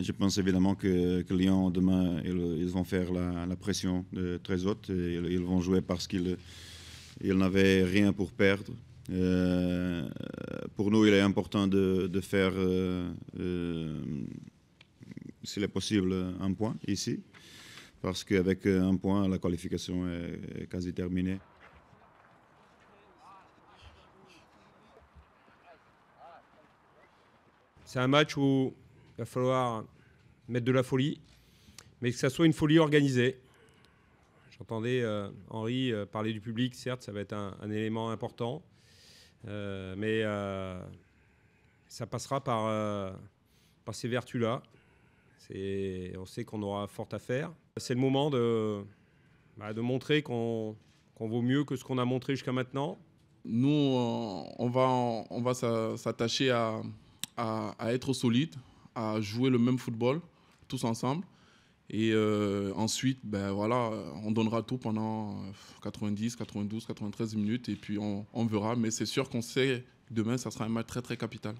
Je pense évidemment que, Lyon, demain, ils, vont faire la, pression de, très haute. ils, vont jouer parce qu'ils n'avaient rien pour perdre. Euh, pour nous, il est important de, faire, euh, euh, s'il est possible, un point ici. Parce qu'avec un point, la qualification est quasi terminée. C'est un match où il va falloir mettre de la folie, mais que ça soit une folie organisée. J'entendais euh, Henri euh, parler du public, certes, ça va être un, élément important, euh, mais ça passera par, ces vertus-là. On sait qu'on aura fort à faire. C'est le moment de, bah, de montrer qu'on vaut mieux que ce qu'on a montré jusqu'à maintenant. Nous, on va, on va s'attacher à, à être solide, à jouer le même football tous ensemble. Et euh, ensuite, ben voilà, on donnera tout pendant 90, 92, 93 minutes et puis on, on verra. Mais c'est sûr qu'on sait que demain, ça sera un match très très capital.